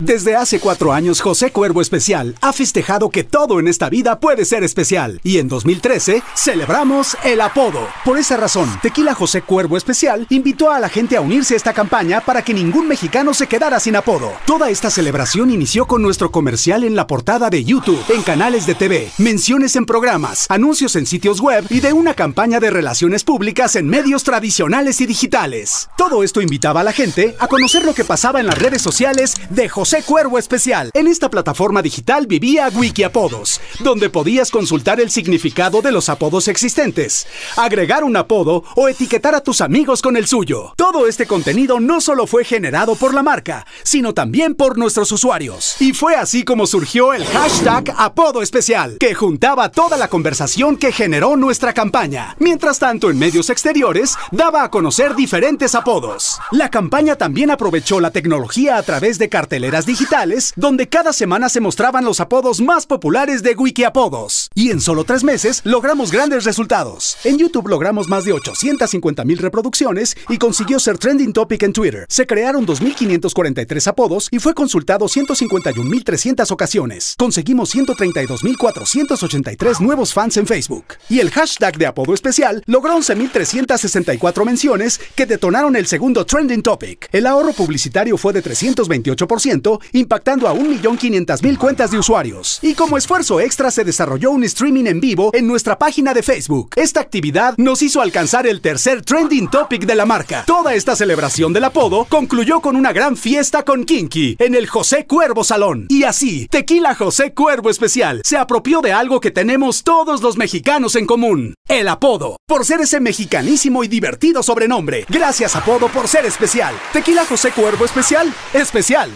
Desde hace cuatro años, José Cuervo Especial ha festejado que todo en esta vida puede ser especial. Y en 2013 celebramos el apodo. Por esa razón, Tequila José Cuervo Especial invitó a la gente a unirse a esta campaña para que ningún mexicano se quedara sin apodo. Toda esta celebración inició con nuestro comercial en la portada de YouTube, en canales de TV, menciones en programas, anuncios en sitios web y de una campaña de relaciones públicas en medios tradicionales y digitales. Todo esto invitaba a la gente a conocer lo que pasaba en las redes sociales de José Cuervo Especial. En esta plataforma digital vivía apodos donde podías consultar el significado de los apodos existentes, agregar un apodo o etiquetar a tus amigos con el suyo. Todo este contenido no solo fue generado por la marca, sino también por nuestros usuarios. Y fue así como surgió el hashtag Apodo Especial, que juntaba toda la conversación que generó nuestra campaña. Mientras tanto, en medios exteriores, daba a conocer diferentes apodos. La campaña también aprovechó la tecnología a través de cartelera Digitales, donde cada semana se mostraban los apodos más populares de Wikiapodos. Y en solo tres meses logramos grandes resultados. En YouTube logramos más de 850 mil reproducciones y consiguió ser trending topic en Twitter. Se crearon 2.543 apodos y fue consultado 151.300 ocasiones. Conseguimos 132.483 nuevos fans en Facebook. Y el hashtag de apodo especial logró 11.364 menciones que detonaron el segundo trending topic. El ahorro publicitario fue de 328%, impactando a 1.500.000 cuentas de usuarios. Y como esfuerzo extra se desarrolló un streaming en vivo en nuestra página de Facebook. Esta actividad nos hizo alcanzar el tercer trending topic de la marca. Toda esta celebración del apodo concluyó con una gran fiesta con Kinky en el José Cuervo Salón. Y así, Tequila José Cuervo Especial se apropió de algo que tenemos todos los mexicanos en común, el apodo. Por ser ese mexicanísimo y divertido sobrenombre. Gracias apodo por ser especial. Tequila José Cuervo Especial, especial.